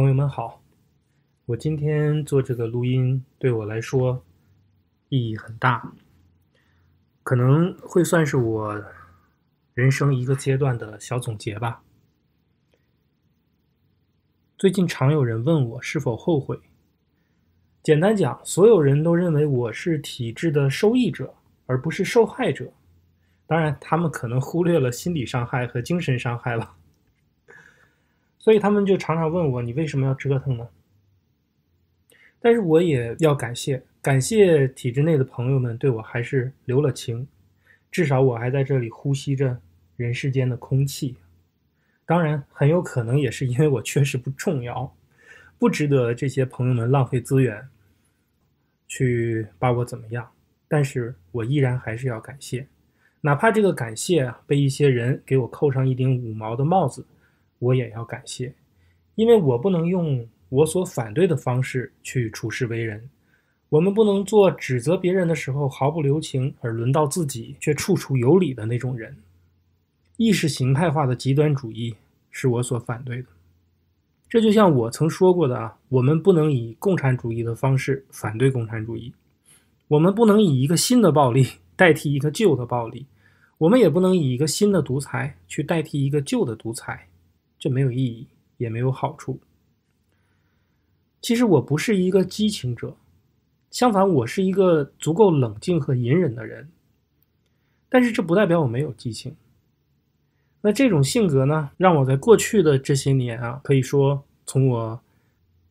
朋友们好，我今天做这个录音对我来说意义很大，可能会算是我人生一个阶段的小总结吧。最近常有人问我是否后悔。简单讲，所有人都认为我是体制的受益者，而不是受害者。当然，他们可能忽略了心理伤害和精神伤害了。所以他们就常常问我：“你为什么要折腾呢？”但是我也要感谢，感谢体制内的朋友们对我还是留了情，至少我还在这里呼吸着人世间的空气。当然，很有可能也是因为我确实不重要，不值得这些朋友们浪费资源去把我怎么样。但是我依然还是要感谢，哪怕这个感谢啊被一些人给我扣上一顶五毛的帽子。我也要感谢，因为我不能用我所反对的方式去处事为人。我们不能做指责别人的时候毫不留情，而轮到自己却处处有理的那种人。意识形态化的极端主义是我所反对的。这就像我曾说过的啊，我们不能以共产主义的方式反对共产主义，我们不能以一个新的暴力代替一个旧的暴力，我们也不能以一个新的独裁去代替一个旧的独裁。就没有意义，也没有好处。其实我不是一个激情者，相反，我是一个足够冷静和隐忍的人。但是这不代表我没有激情。那这种性格呢，让我在过去的这些年啊，可以说从我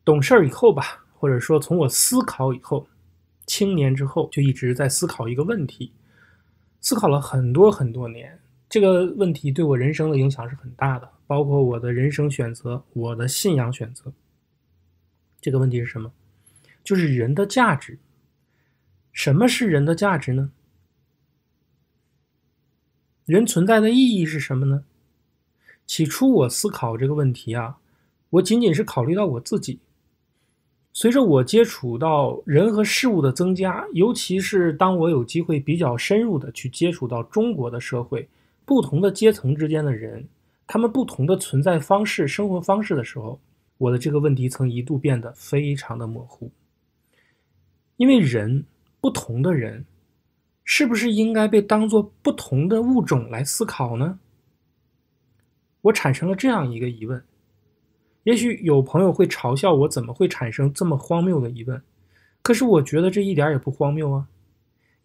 懂事以后吧，或者说从我思考以后，青年之后就一直在思考一个问题，思考了很多很多年。这个问题对我人生的影响是很大的，包括我的人生选择、我的信仰选择。这个问题是什么？就是人的价值。什么是人的价值呢？人存在的意义是什么呢？起初我思考这个问题啊，我仅仅是考虑到我自己。随着我接触到人和事物的增加，尤其是当我有机会比较深入的去接触到中国的社会。不同的阶层之间的人，他们不同的存在方式、生活方式的时候，我的这个问题曾一度变得非常的模糊。因为人不同的人，是不是应该被当作不同的物种来思考呢？我产生了这样一个疑问。也许有朋友会嘲笑我，怎么会产生这么荒谬的疑问？可是我觉得这一点也不荒谬啊。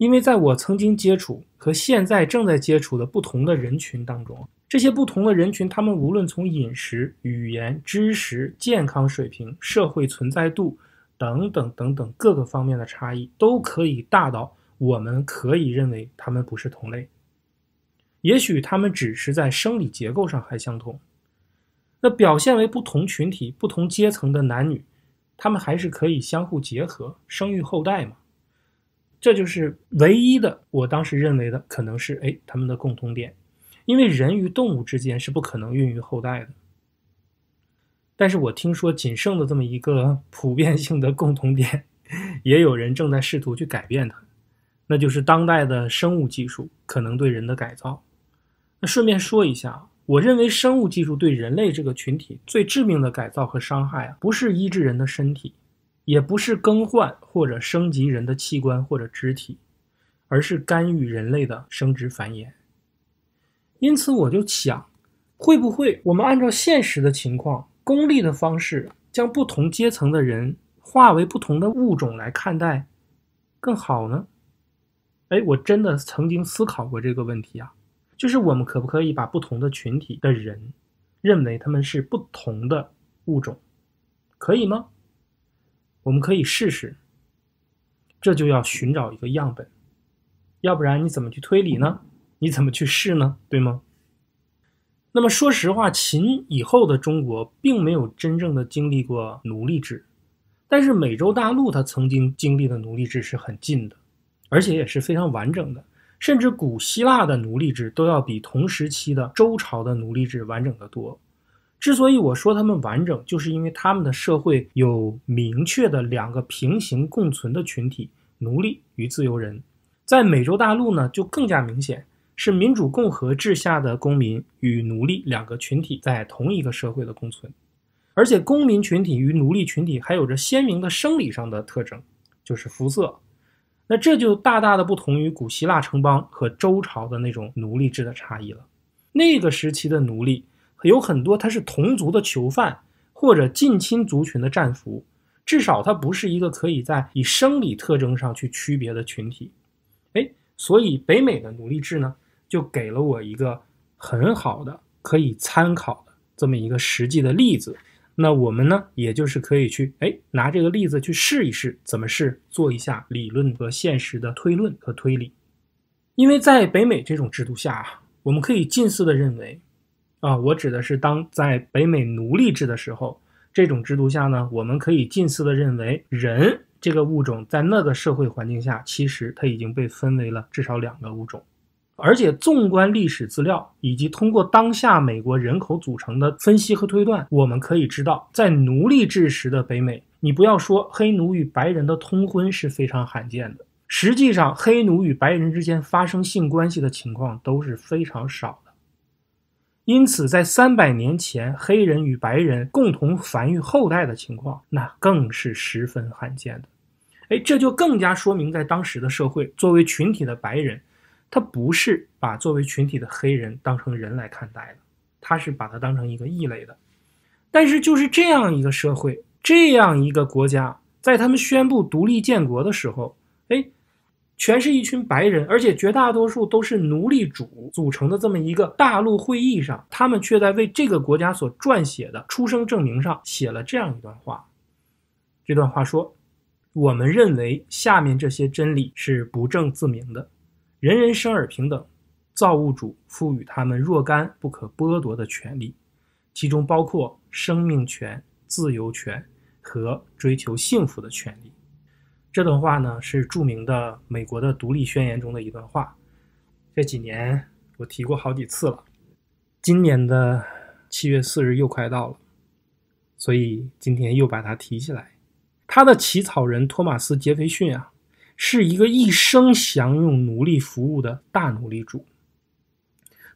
因为在我曾经接触和现在正在接触的不同的人群当中，这些不同的人群，他们无论从饮食、语言、知识、健康水平、社会存在度等等等等各个方面的差异，都可以大到我们可以认为他们不是同类。也许他们只是在生理结构上还相同，那表现为不同群体、不同阶层的男女，他们还是可以相互结合、生育后代嘛？这就是唯一的我当时认为的，可能是哎，他们的共同点，因为人与动物之间是不可能孕育后代的。但是我听说仅剩的这么一个普遍性的共同点，也有人正在试图去改变它，那就是当代的生物技术可能对人的改造。那顺便说一下，我认为生物技术对人类这个群体最致命的改造和伤害啊，不是医治人的身体。也不是更换或者升级人的器官或者肢体，而是干预人类的生殖繁衍。因此，我就想，会不会我们按照现实的情况、功利的方式，将不同阶层的人化为不同的物种来看待更好呢？哎，我真的曾经思考过这个问题啊，就是我们可不可以把不同的群体的人认为他们是不同的物种，可以吗？我们可以试试，这就要寻找一个样本，要不然你怎么去推理呢？你怎么去试呢？对吗？那么说实话，秦以后的中国并没有真正的经历过奴隶制，但是美洲大陆它曾经经历的奴隶制是很近的，而且也是非常完整的，甚至古希腊的奴隶制都要比同时期的周朝的奴隶制完整的多。之所以我说他们完整，就是因为他们的社会有明确的两个平行共存的群体——奴隶与自由人。在美洲大陆呢，就更加明显，是民主共和制下的公民与奴隶两个群体在同一个社会的共存，而且公民群体与奴隶群体还有着鲜明的生理上的特征，就是肤色。那这就大大的不同于古希腊城邦和周朝的那种奴隶制的差异了。那个时期的奴隶。有很多他是同族的囚犯，或者近亲族群的战俘，至少他不是一个可以在以生理特征上去区别的群体。哎，所以北美的奴隶制呢，就给了我一个很好的可以参考的这么一个实际的例子。那我们呢，也就是可以去哎拿这个例子去试一试，怎么试？做一下理论和现实的推论和推理。因为在北美这种制度下啊，我们可以近似的认为。啊，我指的是当在北美奴隶制的时候，这种制度下呢，我们可以近似的认为，人这个物种在那个社会环境下，其实它已经被分为了至少两个物种。而且，纵观历史资料以及通过当下美国人口组成的分析和推断，我们可以知道，在奴隶制时的北美，你不要说黑奴与白人的通婚是非常罕见的，实际上，黑奴与白人之间发生性关系的情况都是非常少。因此，在三百年前，黑人与白人共同繁育后代的情况，那更是十分罕见的。哎，这就更加说明，在当时的社会，作为群体的白人，他不是把作为群体的黑人当成人来看待的，他是把他当成一个异类的。但是，就是这样一个社会，这样一个国家，在他们宣布独立建国的时候，哎。全是一群白人，而且绝大多数都是奴隶主组成的这么一个大陆会议上，他们却在为这个国家所撰写的出生证明上写了这样一段话。这段话说：“我们认为下面这些真理是不证自明的：人人生而平等，造物主赋予他们若干不可剥夺的权利，其中包括生命权、自由权和追求幸福的权利。”这段话呢，是著名的美国的独立宣言中的一段话。这几年我提过好几次了，今年的七月四日又快到了，所以今天又把它提起来。他的起草人托马斯杰斐逊啊，是一个一生享用奴隶服务的大奴隶主。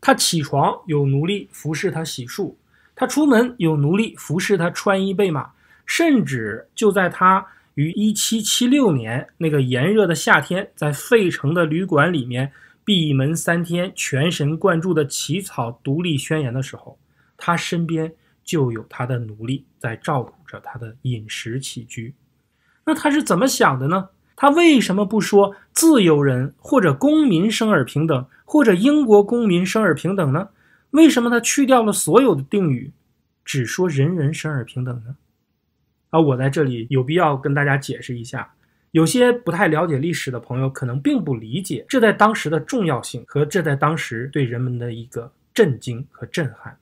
他起床有奴隶服侍他洗漱，他出门有奴隶服侍他穿衣备马，甚至就在他。于一七七六年那个炎热的夏天，在费城的旅馆里面闭门三天，全神贯注的起草独立宣言的时候，他身边就有他的奴隶在照顾着他的饮食起居。那他是怎么想的呢？他为什么不说“自由人”或者“公民生而平等”或者“英国公民生而平等”呢？为什么他去掉了所有的定语，只说“人人生而平等”呢？而我在这里有必要跟大家解释一下，有些不太了解历史的朋友可能并不理解这在当时的重要性和这在当时对人们的一个震惊和震撼。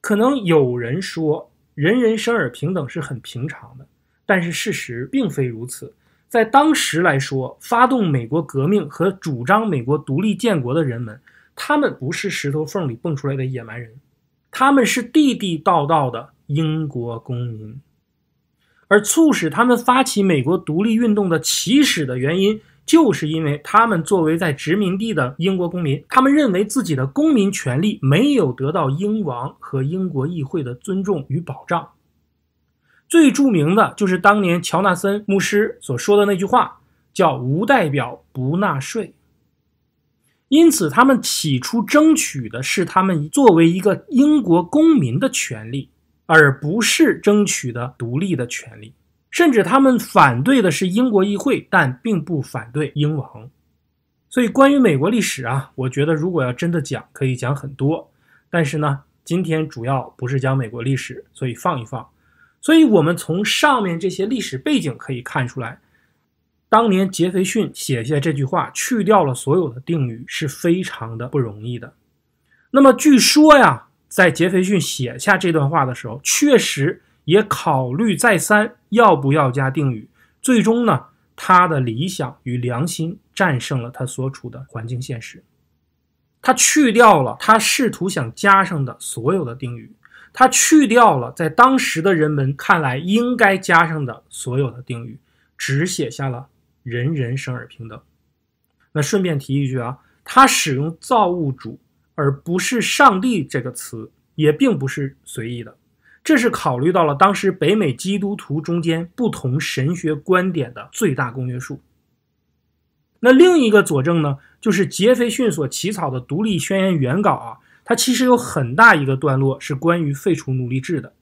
可能有人说“人人生而平等”是很平常的，但是事实并非如此。在当时来说，发动美国革命和主张美国独立建国的人们，他们不是石头缝里蹦出来的野蛮人，他们是地地道道的英国公民。而促使他们发起美国独立运动的起始的原因，就是因为他们作为在殖民地的英国公民，他们认为自己的公民权利没有得到英王和英国议会的尊重与保障。最著名的就是当年乔纳森牧师所说的那句话，叫“无代表不纳税”。因此，他们起初争取的是他们作为一个英国公民的权利。而不是争取的独立的权利，甚至他们反对的是英国议会，但并不反对英王。所以，关于美国历史啊，我觉得如果要真的讲，可以讲很多。但是呢，今天主要不是讲美国历史，所以放一放。所以我们从上面这些历史背景可以看出来，当年杰斐逊写下这句话，去掉了所有的定语，是非常的不容易的。那么，据说呀。在杰斐逊写下这段话的时候，确实也考虑再三，要不要加定语？最终呢，他的理想与良心战胜了他所处的环境现实，他去掉了他试图想加上的所有的定语，他去掉了在当时的人们看来应该加上的所有的定语，只写下了“人人生而平等”。那顺便提一句啊，他使用造物主。而不是“上帝”这个词，也并不是随意的，这是考虑到了当时北美基督徒中间不同神学观点的最大公约数。那另一个佐证呢，就是杰斐逊所起草的《独立宣言》原稿啊，它其实有很大一个段落是关于废除奴隶制的，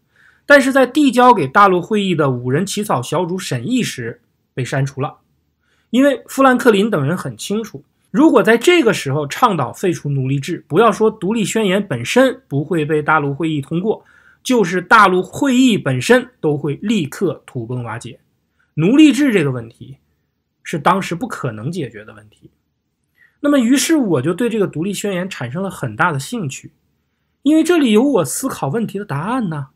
但是在递交给大陆会议的五人起草小组审议时被删除了，因为富兰克林等人很清楚。如果在这个时候倡导废除奴隶制，不要说独立宣言本身不会被大陆会议通过，就是大陆会议本身都会立刻土崩瓦解。奴隶制这个问题是当时不可能解决的问题。那么，于是我就对这个独立宣言产生了很大的兴趣，因为这里有我思考问题的答案呢。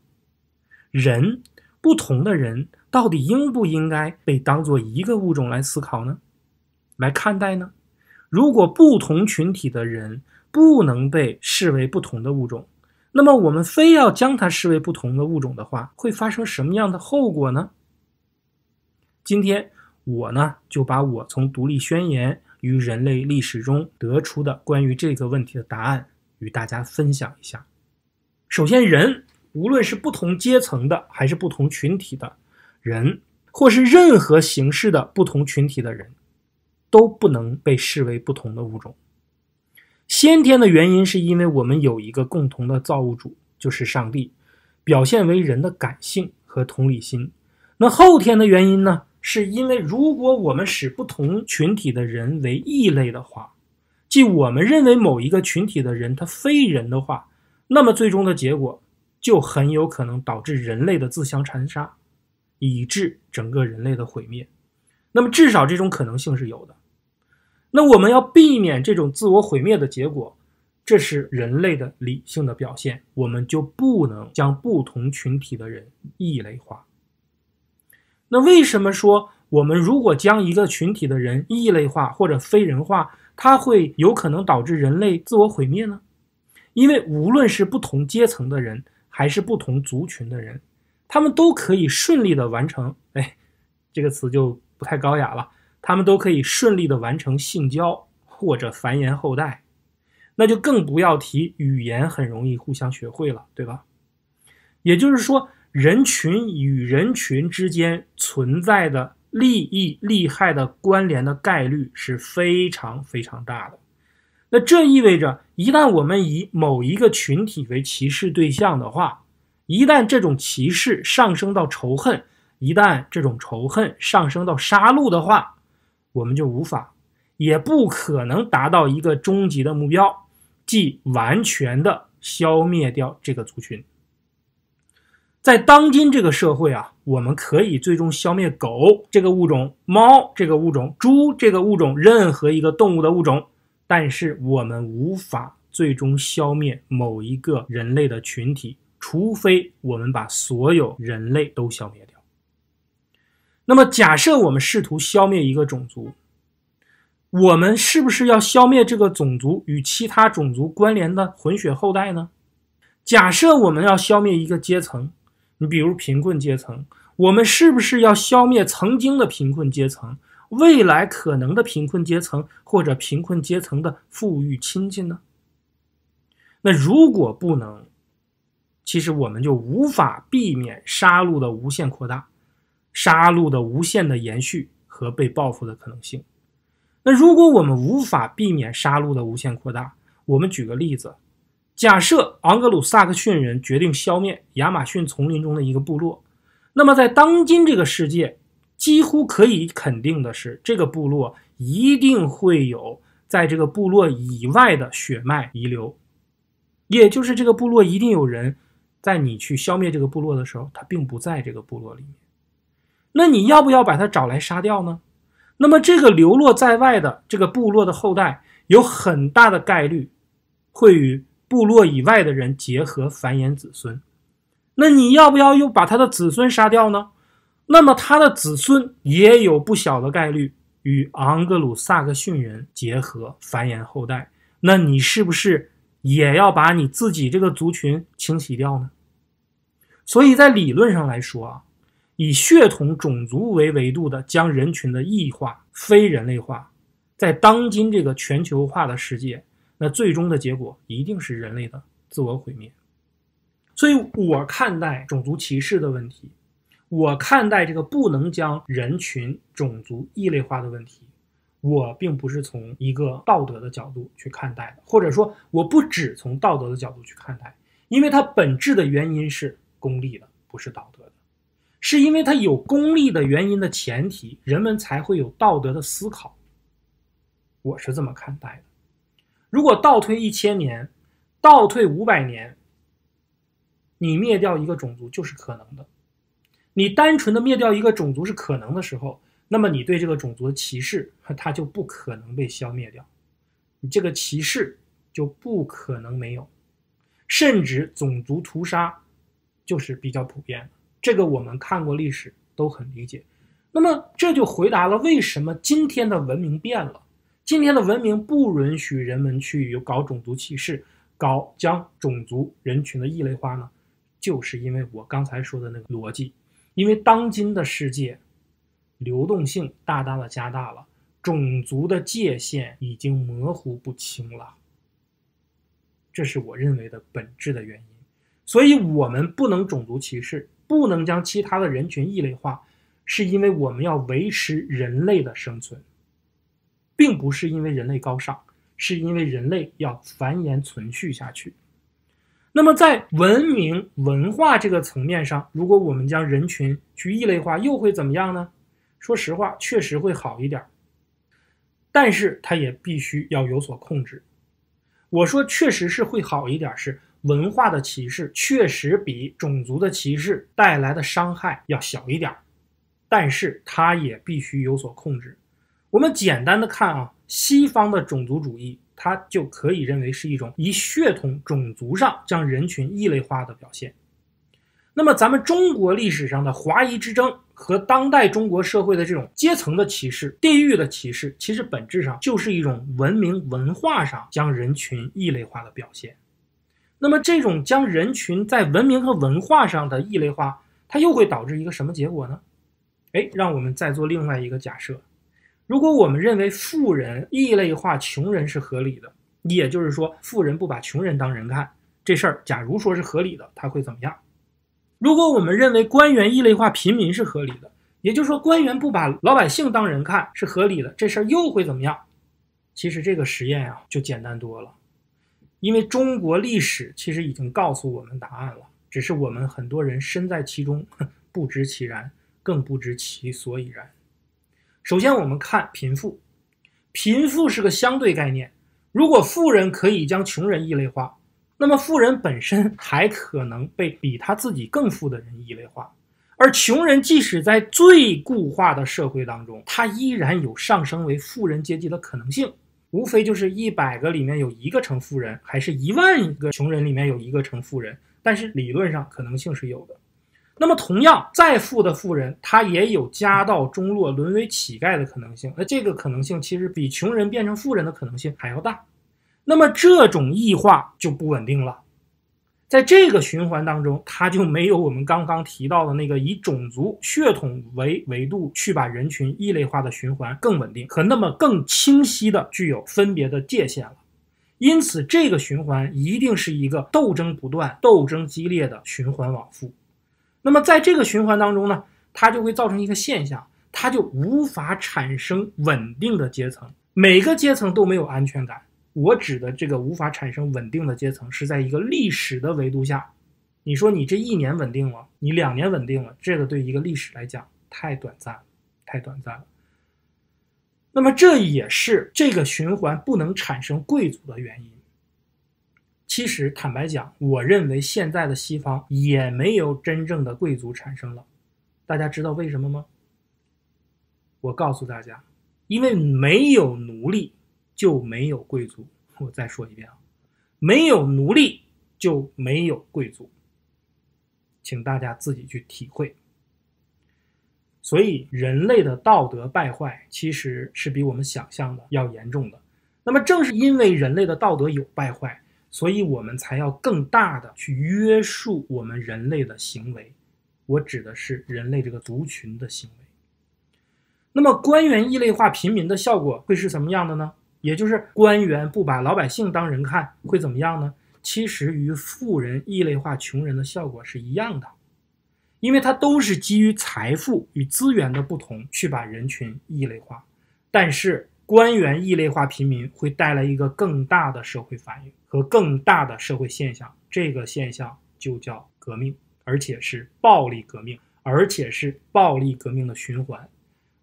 人，不同的人到底应不应该被当做一个物种来思考呢？来看待呢？如果不同群体的人不能被视为不同的物种，那么我们非要将它视为不同的物种的话，会发生什么样的后果呢？今天我呢，就把我从《独立宣言》与人类历史中得出的关于这个问题的答案与大家分享一下。首先，人无论是不同阶层的，还是不同群体的人，或是任何形式的不同群体的人。都不能被视为不同的物种。先天的原因是因为我们有一个共同的造物主，就是上帝，表现为人的感性和同理心。那后天的原因呢？是因为如果我们使不同群体的人为异类的话，即我们认为某一个群体的人他非人的话，那么最终的结果就很有可能导致人类的自相残杀，以致整个人类的毁灭。那么至少这种可能性是有的。那我们要避免这种自我毁灭的结果，这是人类的理性的表现。我们就不能将不同群体的人异类化。那为什么说我们如果将一个群体的人异类化或者非人化，它会有可能导致人类自我毁灭呢？因为无论是不同阶层的人，还是不同族群的人，他们都可以顺利的完成。哎，这个词就。不太高雅了，他们都可以顺利的完成性交或者繁衍后代，那就更不要提语言很容易互相学会了，对吧？也就是说，人群与人群之间存在的利益利害的关联的概率是非常非常大的。那这意味着，一旦我们以某一个群体为歧视对象的话，一旦这种歧视上升到仇恨。一旦这种仇恨上升到杀戮的话，我们就无法，也不可能达到一个终极的目标，即完全的消灭掉这个族群。在当今这个社会啊，我们可以最终消灭狗这个物种、猫这个物种、猪这个物种，任何一个动物的物种，但是我们无法最终消灭某一个人类的群体，除非我们把所有人类都消灭掉。那么，假设我们试图消灭一个种族，我们是不是要消灭这个种族与其他种族关联的混血后代呢？假设我们要消灭一个阶层，你比如贫困阶层，我们是不是要消灭曾经的贫困阶层、未来可能的贫困阶层或者贫困阶层的富裕亲戚呢？那如果不能，其实我们就无法避免杀戮的无限扩大。杀戮的无限的延续和被报复的可能性。那如果我们无法避免杀戮的无限扩大，我们举个例子，假设昂格鲁萨克逊人决定消灭亚马逊丛林中的一个部落，那么在当今这个世界，几乎可以肯定的是，这个部落一定会有在这个部落以外的血脉遗留，也就是这个部落一定有人，在你去消灭这个部落的时候，他并不在这个部落里面。那你要不要把他找来杀掉呢？那么这个流落在外的这个部落的后代，有很大的概率会与部落以外的人结合繁衍子孙。那你要不要又把他的子孙杀掉呢？那么他的子孙也有不小的概率与昂格鲁萨克逊人结合繁衍后代。那你是不是也要把你自己这个族群清洗掉呢？所以在理论上来说啊。以血统、种族为维度的将人群的异化、非人类化，在当今这个全球化的世界，那最终的结果一定是人类的自我毁灭。所以，我看待种族歧视的问题，我看待这个不能将人群、种族异类化的问题，我并不是从一个道德的角度去看待的，或者说，我不只从道德的角度去看待，因为它本质的原因是功利的，不是道德的。是因为它有功利的原因的前提，人们才会有道德的思考。我是这么看待的：如果倒退一千年，倒退五百年，你灭掉一个种族就是可能的；你单纯的灭掉一个种族是可能的时候，那么你对这个种族的歧视，它就不可能被消灭掉，你这个歧视就不可能没有，甚至种族屠杀就是比较普遍。这个我们看过历史都很理解，那么这就回答了为什么今天的文明变了？今天的文明不允许人们去搞种族歧视，搞将种族人群的异类化呢？就是因为我刚才说的那个逻辑，因为当今的世界流动性大大的加大了，种族的界限已经模糊不清了，这是我认为的本质的原因，所以我们不能种族歧视。不能将其他的人群异类化，是因为我们要维持人类的生存，并不是因为人类高尚，是因为人类要繁衍存续下去。那么在文明文化这个层面上，如果我们将人群去异类化，又会怎么样呢？说实话，确实会好一点，但是它也必须要有所控制。我说，确实是会好一点，是。文化的歧视确实比种族的歧视带来的伤害要小一点，但是它也必须有所控制。我们简单的看啊，西方的种族主义，它就可以认为是一种以血统、种族上将人群异类化的表现。那么，咱们中国历史上的华夷之争和当代中国社会的这种阶层的歧视、地域的歧视，其实本质上就是一种文明、文化上将人群异类化的表现。那么，这种将人群在文明和文化上的异类化，它又会导致一个什么结果呢？哎，让我们再做另外一个假设：如果我们认为富人异类化穷人是合理的，也就是说，富人不把穷人当人看，这事儿假如说是合理的，他会怎么样？如果我们认为官员异类化平民是合理的，也就是说，官员不把老百姓当人看是合理的，这事儿又会怎么样？其实这个实验啊，就简单多了。因为中国历史其实已经告诉我们答案了，只是我们很多人身在其中，不知其然，更不知其所以然。首先，我们看贫富，贫富是个相对概念。如果富人可以将穷人异类化，那么富人本身还可能被比他自己更富的人异类化，而穷人即使在最固化的社会当中，他依然有上升为富人阶级的可能性。无非就是一百个里面有一个成富人，还是一万个穷人里面有一个成富人，但是理论上可能性是有的。那么同样，再富的富人，他也有家道中落、沦为乞丐的可能性。那这个可能性其实比穷人变成富人的可能性还要大。那么这种异化就不稳定了。在这个循环当中，它就没有我们刚刚提到的那个以种族血统为维度去把人群异类化的循环更稳定和那么更清晰的具有分别的界限了。因此，这个循环一定是一个斗争不断、斗争激烈的循环往复。那么，在这个循环当中呢，它就会造成一个现象，它就无法产生稳定的阶层，每个阶层都没有安全感。我指的这个无法产生稳定的阶层，是在一个历史的维度下。你说你这一年稳定了，你两年稳定了，这个对一个历史来讲太短暂，太短暂了。那么这也是这个循环不能产生贵族的原因。其实坦白讲，我认为现在的西方也没有真正的贵族产生了。大家知道为什么吗？我告诉大家，因为没有奴隶。就没有贵族。我再说一遍啊，没有奴隶就没有贵族，请大家自己去体会。所以，人类的道德败坏其实是比我们想象的要严重的。那么，正是因为人类的道德有败坏，所以我们才要更大的去约束我们人类的行为。我指的是人类这个族群的行为。那么，官员异类化平民的效果会是什么样的呢？也就是官员不把老百姓当人看会怎么样呢？其实与富人异类化穷人的效果是一样的，因为他都是基于财富与资源的不同去把人群异类化。但是官员异类化平民会带来一个更大的社会反应和更大的社会现象，这个现象就叫革命，而且是暴力革命，而且是暴力革命的循环。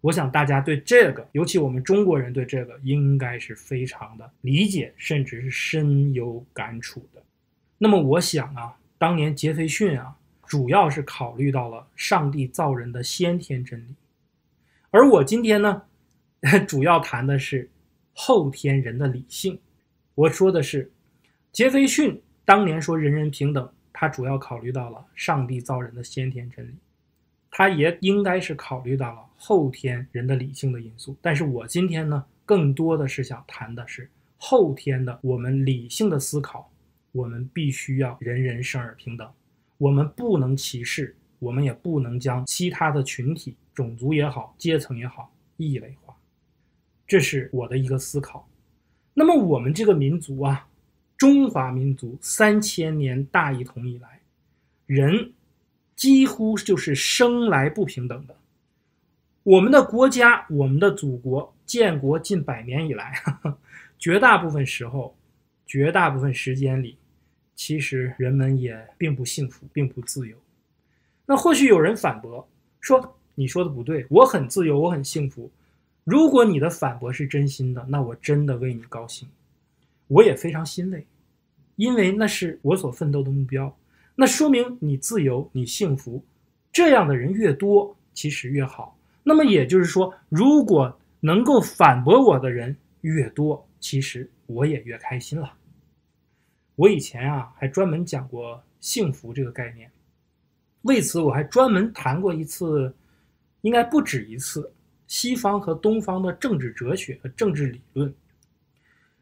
我想大家对这个，尤其我们中国人对这个，应该是非常的理解，甚至是深有感触的。那么我想啊，当年杰斐逊啊，主要是考虑到了上帝造人的先天真理，而我今天呢，主要谈的是后天人的理性。我说的是，杰斐逊当年说人人平等，他主要考虑到了上帝造人的先天真理。他也应该是考虑到了后天人的理性的因素，但是我今天呢，更多的是想谈的是后天的我们理性的思考，我们必须要人人生而平等，我们不能歧视，我们也不能将其他的群体、种族也好、阶层也好异类化，这是我的一个思考。那么我们这个民族啊，中华民族三千年大一统以来，人。几乎就是生来不平等的。我们的国家，我们的祖国，建国近百年以来，绝大部分时候，绝大部分时间里，其实人们也并不幸福，并不自由。那或许有人反驳说：“你说的不对，我很自由，我很幸福。”如果你的反驳是真心的，那我真的为你高兴，我也非常欣慰，因为那是我所奋斗的目标。那说明你自由，你幸福，这样的人越多，其实越好。那么也就是说，如果能够反驳我的人越多，其实我也越开心了。我以前啊还专门讲过幸福这个概念，为此我还专门谈过一次，应该不止一次，西方和东方的政治哲学和政治理论。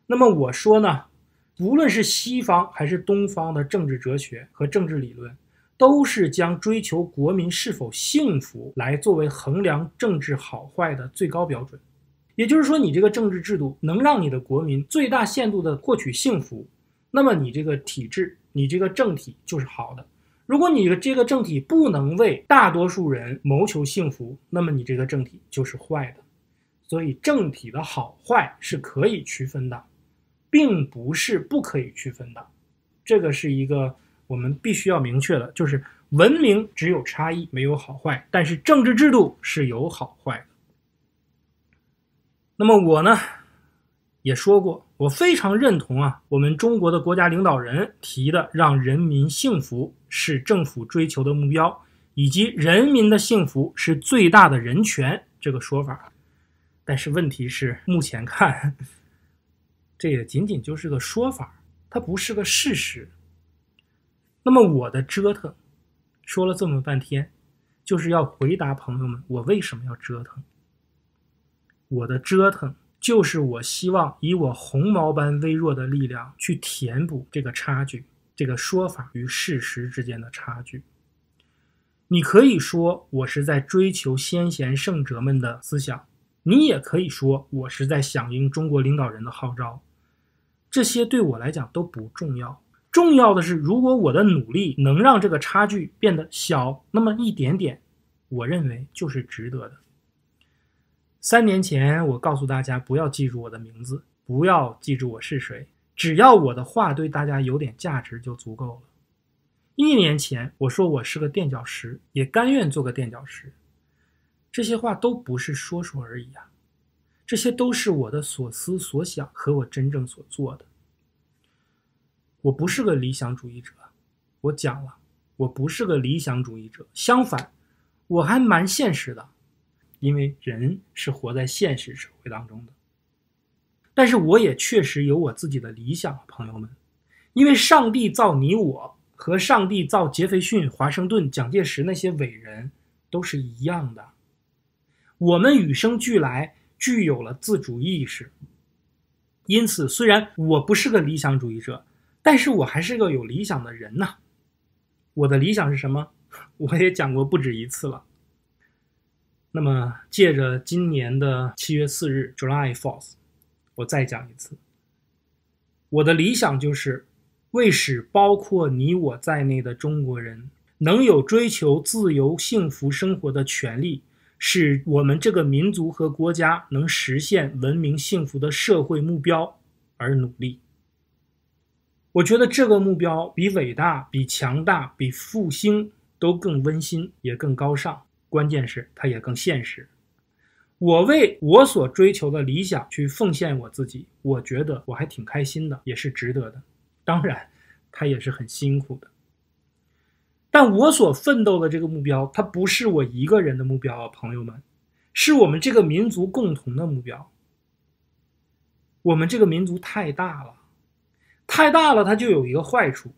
那么我说呢？无论是西方还是东方的政治哲学和政治理论，都是将追求国民是否幸福来作为衡量政治好坏的最高标准。也就是说，你这个政治制度能让你的国民最大限度地获取幸福，那么你这个体制、你这个政体就是好的；如果你的这个政体不能为大多数人谋求幸福，那么你这个政体就是坏的。所以，政体的好坏是可以区分的。并不是不可以区分的，这个是一个我们必须要明确的，就是文明只有差异没有好坏，但是政治制度是有好坏的。那么我呢，也说过，我非常认同啊，我们中国的国家领导人提的“让人民幸福是政府追求的目标”，以及“人民的幸福是最大的人权”这个说法。但是问题是，目前看。这也仅仅就是个说法，它不是个事实。那么我的折腾，说了这么半天，就是要回答朋友们，我为什么要折腾？我的折腾就是我希望以我红毛般微弱的力量去填补这个差距，这个说法与事实之间的差距。你可以说我是在追求先贤圣哲们的思想，你也可以说我是在响应中国领导人的号召。这些对我来讲都不重要，重要的是，如果我的努力能让这个差距变得小，那么一点点，我认为就是值得的。三年前，我告诉大家不要记住我的名字，不要记住我是谁，只要我的话对大家有点价值就足够了。一年前，我说我是个垫脚石，也甘愿做个垫脚石。这些话都不是说说而已啊。这些都是我的所思所想和我真正所做的。我不是个理想主义者，我讲了，我不是个理想主义者。相反，我还蛮现实的，因为人是活在现实社会当中的。但是，我也确实有我自己的理想，朋友们，因为上帝造你我和上帝造杰斐逊、华盛顿、蒋介石那些伟人都是一样的，我们与生俱来。具有了自主意识，因此，虽然我不是个理想主义者，但是我还是个有理想的人呐。我的理想是什么？我也讲过不止一次了。那么，借着今年的七月四日 （July Fourth），我再讲一次，我的理想就是为使包括你我在内的中国人能有追求自由幸福生活的权利。使我们这个民族和国家能实现文明、幸福的社会目标而努力。我觉得这个目标比伟大、比强大、比复兴都更温馨，也更高尚。关键是它也更现实。我为我所追求的理想去奉献我自己，我觉得我还挺开心的，也是值得的。当然，他也是很辛苦的。但我所奋斗的这个目标，它不是我一个人的目标啊，朋友们，是我们这个民族共同的目标。我们这个民族太大了，太大了，它就有一个坏处，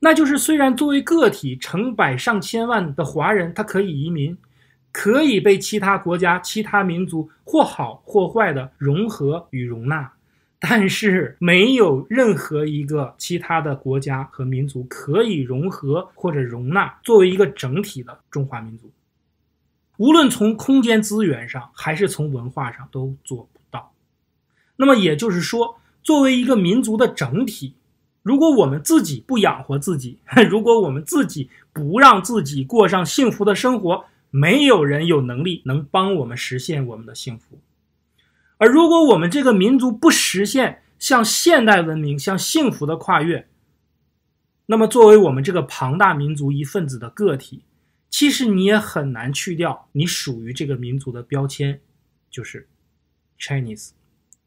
那就是虽然作为个体，成百上千万的华人，他可以移民，可以被其他国家、其他民族或好或坏的融合与容纳。但是没有任何一个其他的国家和民族可以融合或者容纳作为一个整体的中华民族，无论从空间资源上还是从文化上都做不到。那么也就是说，作为一个民族的整体，如果我们自己不养活自己，如果我们自己不让自己过上幸福的生活，没有人有能力能帮我们实现我们的幸福。而如果我们这个民族不实现向现代文明、向幸福的跨越，那么作为我们这个庞大民族一份子的个体，其实你也很难去掉你属于这个民族的标签，就是 Chinese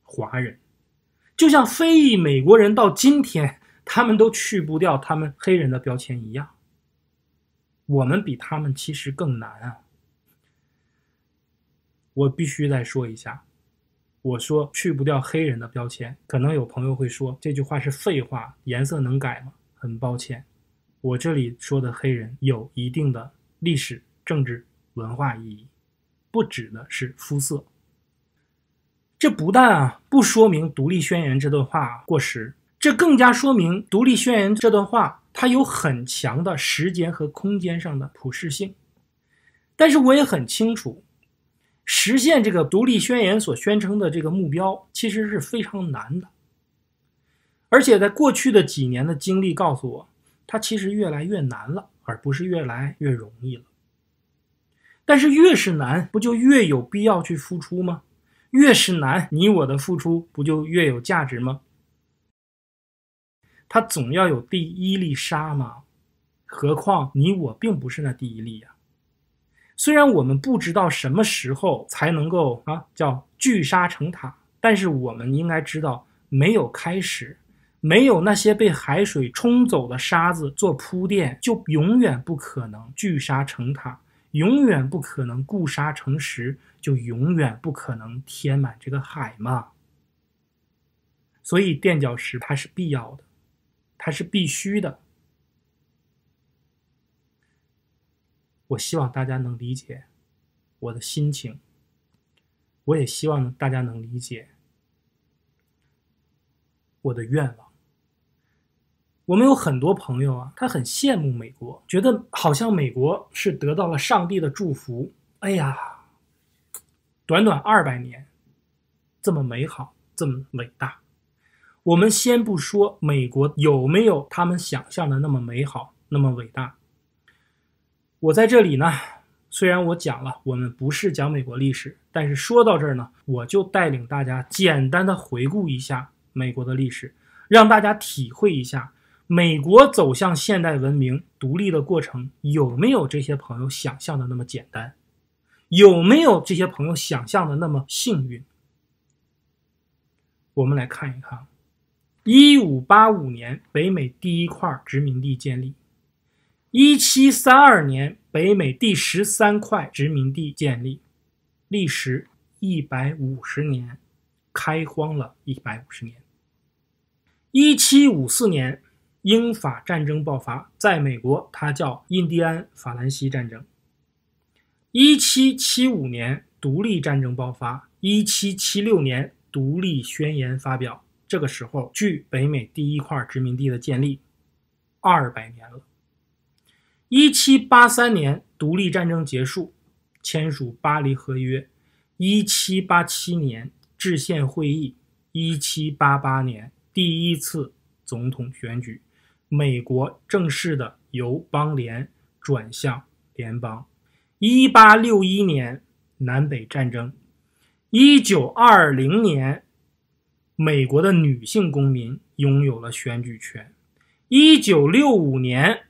华人，就像非裔美国人到今天他们都去不掉他们黑人的标签一样，我们比他们其实更难啊！我必须再说一下。我说去不掉黑人的标签，可能有朋友会说这句话是废话，颜色能改吗？很抱歉，我这里说的黑人有一定的历史、政治、文化意义，不指的是肤色。这不但啊不说明《独立宣言》这段话过时，这更加说明《独立宣言》这段话它有很强的时间和空间上的普适性。但是我也很清楚。实现这个独立宣言所宣称的这个目标，其实是非常难的。而且在过去的几年的经历告诉我，它其实越来越难了，而不是越来越容易了。但是越是难，不就越有必要去付出吗？越是难，你我的付出不就越有价值吗？他总要有第一粒沙嘛，何况你我并不是那第一粒呀。虽然我们不知道什么时候才能够啊叫聚沙成塔，但是我们应该知道，没有开始，没有那些被海水冲走的沙子做铺垫，就永远不可能聚沙成塔，永远不可能固沙成石，就永远不可能填满这个海嘛。所以垫脚石它是必要的，它是必须的。我希望大家能理解我的心情，我也希望大家能理解我的愿望。我们有很多朋友啊，他很羡慕美国，觉得好像美国是得到了上帝的祝福。哎呀，短短二百年，这么美好，这么伟大。我们先不说美国有没有他们想象的那么美好，那么伟大。我在这里呢，虽然我讲了我们不是讲美国历史，但是说到这儿呢，我就带领大家简单的回顾一下美国的历史，让大家体会一下美国走向现代文明独立的过程有没有这些朋友想象的那么简单，有没有这些朋友想象的那么幸运？我们来看一看，一五八五年，北美第一块殖民地建立。一七三二年，北美第十三块殖民地建立，历时一百五十年，开荒了一百五十年。一七五四年，英法战争爆发，在美国它叫印第安法兰西战争。一七七五年，独立战争爆发，一七七六年，独立宣言发表。这个时候，距北美第一块殖民地的建立二百年了。一七八三年，独立战争结束，签署《巴黎合约》；一七八七年，制宪会议；一七八八年，第一次总统选举，美国正式的由邦联转向联邦；一八六一年，南北战争；一九二零年，美国的女性公民拥有了选举权；一九六五年。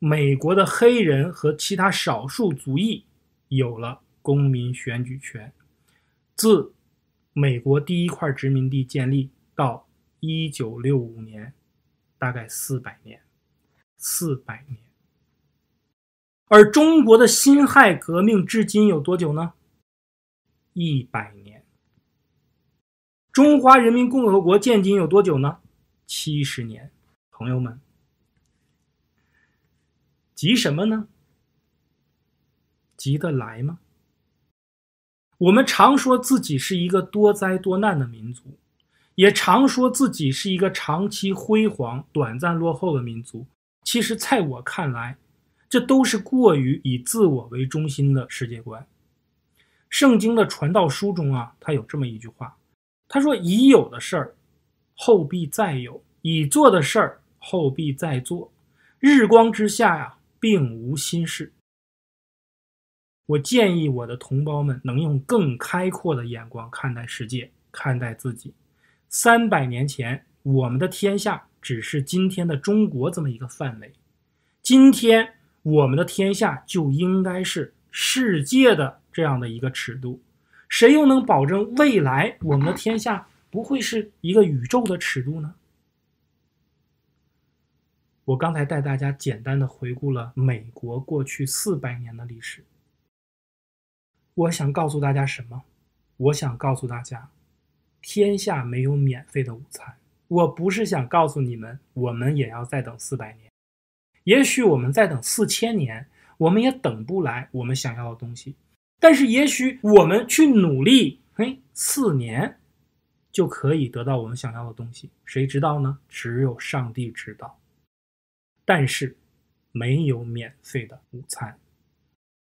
美国的黑人和其他少数族裔有了公民选举权。自美国第一块殖民地建立到1965年，大概四百年，四百年。而中国的辛亥革命至今有多久呢？一百年。中华人民共和国建今有多久呢？七十年。朋友们。急什么呢？急得来吗？我们常说自己是一个多灾多难的民族，也常说自己是一个长期辉煌、短暂落后的民族。其实，在我看来，这都是过于以自我为中心的世界观。圣经的传道书中啊，他有这么一句话，他说：“已有的事儿，后必再有；已做的事儿，后必再做。日光之下呀。”并无心事。我建议我的同胞们能用更开阔的眼光看待世界，看待自己。三百年前，我们的天下只是今天的中国这么一个范围；今天，我们的天下就应该是世界的这样的一个尺度。谁又能保证未来我们的天下不会是一个宇宙的尺度呢？我刚才带大家简单的回顾了美国过去四百年的历史。我想告诉大家什么？我想告诉大家，天下没有免费的午餐。我不是想告诉你们，我们也要再等四百年，也许我们再等四千年，我们也等不来我们想要的东西。但是也许我们去努力，嘿，四年就可以得到我们想要的东西。谁知道呢？只有上帝知道。但是，没有免费的午餐。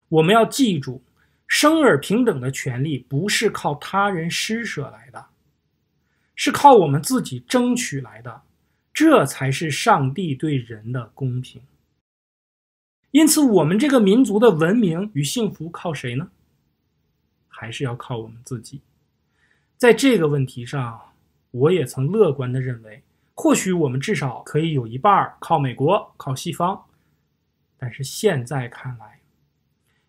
我们要记住，生而平等的权利不是靠他人施舍来的，是靠我们自己争取来的。这才是上帝对人的公平。因此，我们这个民族的文明与幸福靠谁呢？还是要靠我们自己。在这个问题上，我也曾乐观的认为。或许我们至少可以有一半靠美国靠西方，但是现在看来，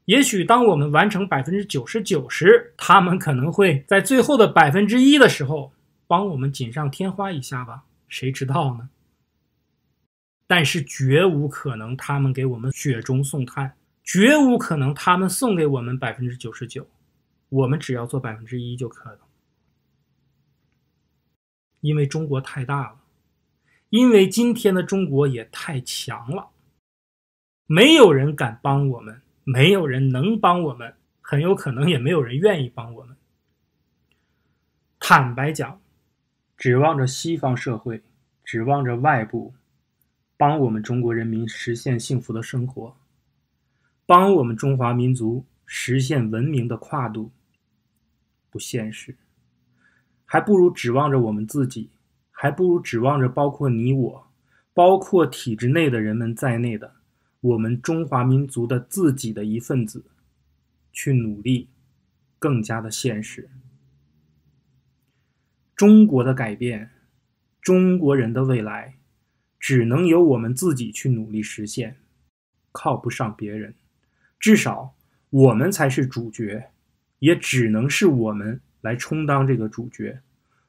也许当我们完成百分之九十九时，他们可能会在最后的百分之一的时候帮我们锦上添花一下吧？谁知道呢？但是绝无可能他们给我们雪中送炭，绝无可能他们送给我们百分之九十九，我们只要做百分之一就可了，因为中国太大了。因为今天的中国也太强了，没有人敢帮我们，没有人能帮我们，很有可能也没有人愿意帮我们。坦白讲，指望着西方社会，指望着外部，帮我们中国人民实现幸福的生活，帮我们中华民族实现文明的跨度，不现实，还不如指望着我们自己。还不如指望着包括你我，包括体制内的人们在内的我们中华民族的自己的一份子，去努力，更加的现实。中国的改变，中国人的未来，只能由我们自己去努力实现，靠不上别人。至少我们才是主角，也只能是我们来充当这个主角。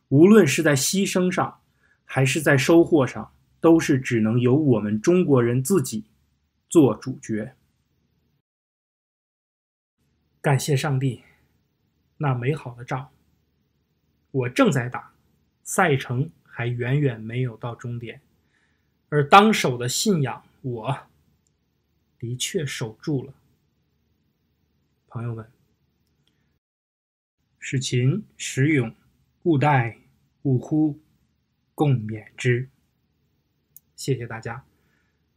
无论是在牺牲上。还是在收获上，都是只能由我们中国人自己做主角。感谢上帝，那美好的仗我正在打，赛程还远远没有到终点，而当守的信仰，我的确守住了。朋友们，使秦、使勇，勿怠勿呼。共勉之，谢谢大家。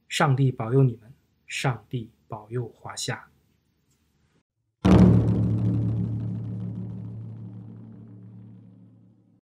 上帝保佑你们，上帝保佑华夏。